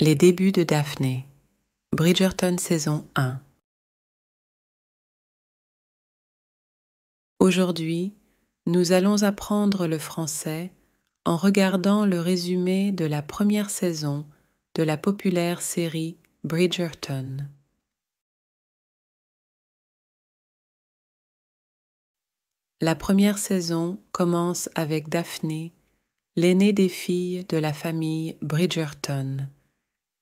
Les débuts de Daphné. Bridgerton saison 1. Aujourd'hui, nous allons apprendre le français en regardant le résumé de la première saison de la populaire série Bridgerton. La première saison commence avec Daphné, l'aînée des filles de la famille Bridgerton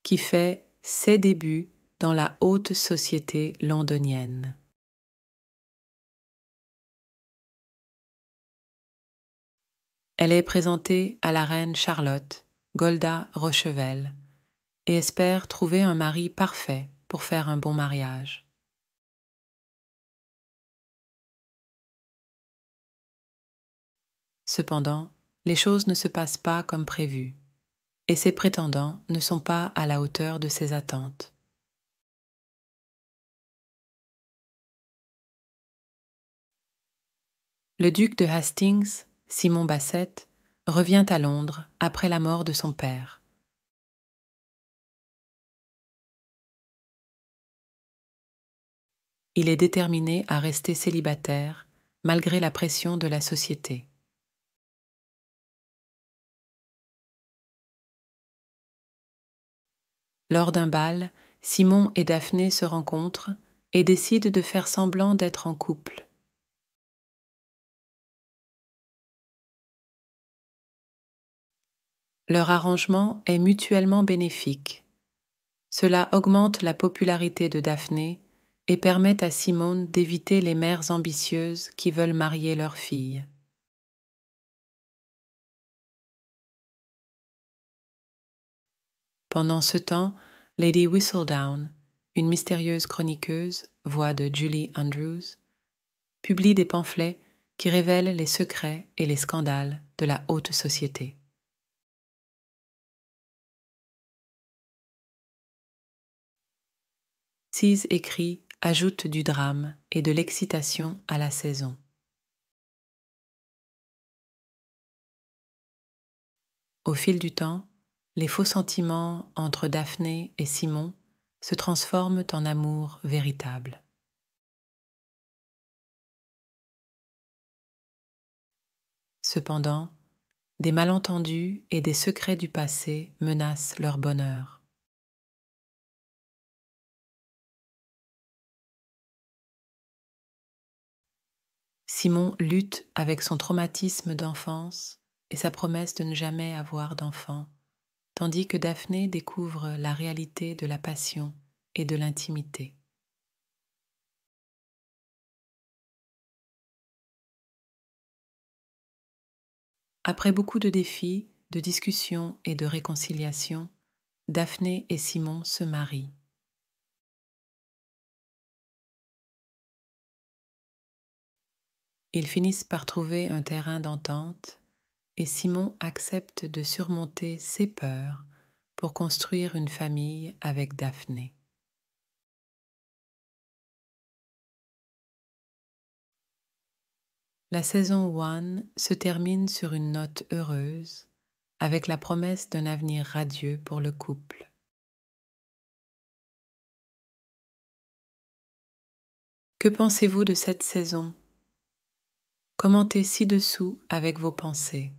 qui fait ses débuts dans la haute société londonienne. Elle est présentée à la reine Charlotte, Golda Rochevel, et espère trouver un mari parfait pour faire un bon mariage. Cependant, les choses ne se passent pas comme prévu et ses prétendants ne sont pas à la hauteur de ses attentes. Le duc de Hastings, Simon Bassett, revient à Londres après la mort de son père. Il est déterminé à rester célibataire malgré la pression de la société. Lors d'un bal, Simon et Daphné se rencontrent et décident de faire semblant d'être en couple. Leur arrangement est mutuellement bénéfique. Cela augmente la popularité de Daphné et permet à Simone d'éviter les mères ambitieuses qui veulent marier leur fille. Pendant ce temps, Lady Whistledown, une mystérieuse chroniqueuse, voix de Julie Andrews, publie des pamphlets qui révèlent les secrets et les scandales de la haute société. Six écrits ajoutent du drame et de l'excitation à la saison. Au fil du temps, les faux sentiments entre Daphné et Simon se transforment en amour véritable. Cependant, des malentendus et des secrets du passé menacent leur bonheur. Simon lutte avec son traumatisme d'enfance et sa promesse de ne jamais avoir d'enfant tandis que Daphné découvre la réalité de la passion et de l'intimité. Après beaucoup de défis, de discussions et de réconciliations, Daphné et Simon se marient. Ils finissent par trouver un terrain d'entente et Simon accepte de surmonter ses peurs pour construire une famille avec Daphné. La saison 1 se termine sur une note heureuse avec la promesse d'un avenir radieux pour le couple. Que pensez-vous de cette saison Commentez ci-dessous avec vos pensées.